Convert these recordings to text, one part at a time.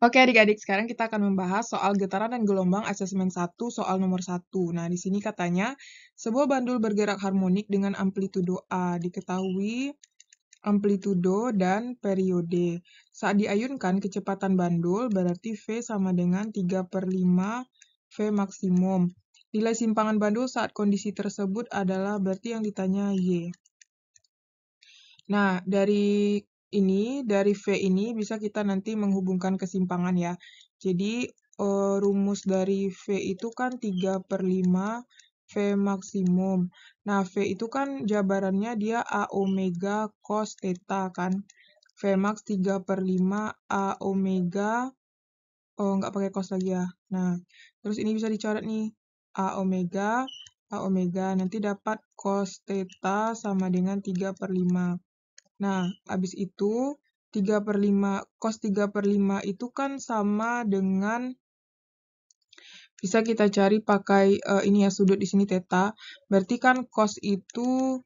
Oke adik-adik, sekarang kita akan membahas soal getaran dan gelombang asesmen 1 soal nomor 1. Nah, di sini katanya, sebuah bandul bergerak harmonik dengan amplitudo A diketahui amplitudo dan periode. Saat diayunkan kecepatan bandul berarti V sama dengan 3 per 5 V maksimum. Nilai simpangan bandul saat kondisi tersebut adalah berarti yang ditanya Y. Nah, dari ini, dari V ini bisa kita nanti menghubungkan kesimpangan ya. Jadi uh, rumus dari V itu kan 3 per 5 V maksimum. Nah, V itu kan jabarannya dia A omega cos theta kan. V max 3 per 5 A omega, oh nggak pakai cos lagi ya. Nah, terus ini bisa dicoret nih. A omega, A omega nanti dapat cos theta sama dengan 3 per 5. Nah, habis itu 3 per 5, cos 3 per 5 itu kan sama dengan bisa kita cari pakai uh, ini ya sudut di sini theta. Berarti kan cos itu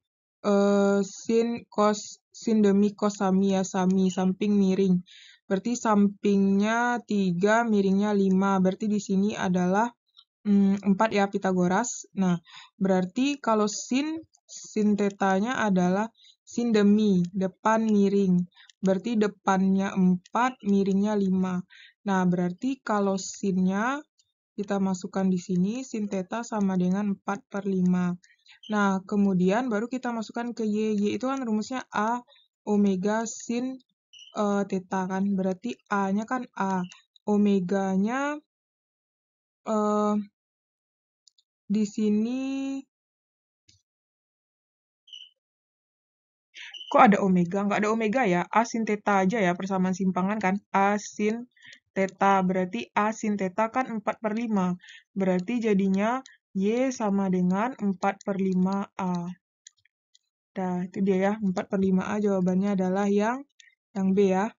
uh, sin cos sin demi cos sami ya sami samping miring. Berarti sampingnya 3 miringnya 5. Berarti di sini adalah mm, 4 ya Pitagoras. Nah, berarti kalau sin sin tetanya adalah sin demi depan miring. Berarti depannya 4, miringnya 5. Nah, berarti kalau sinnya kita masukkan di sini, sin theta sama dengan 4 per 5. Nah, kemudian baru kita masukkan ke Y. Y itu kan rumusnya A omega sin uh, theta kan. Berarti A-nya kan A. Omeganya uh, di sini kok ada omega? Nggak ada omega ya, A sin theta aja ya persamaan simpangan kan. A sin theta, berarti A sin theta kan 4 per 5. Berarti jadinya Y sama dengan 4 per 5A. Nah, itu dia ya, 4 per 5A jawabannya adalah yang yang B ya.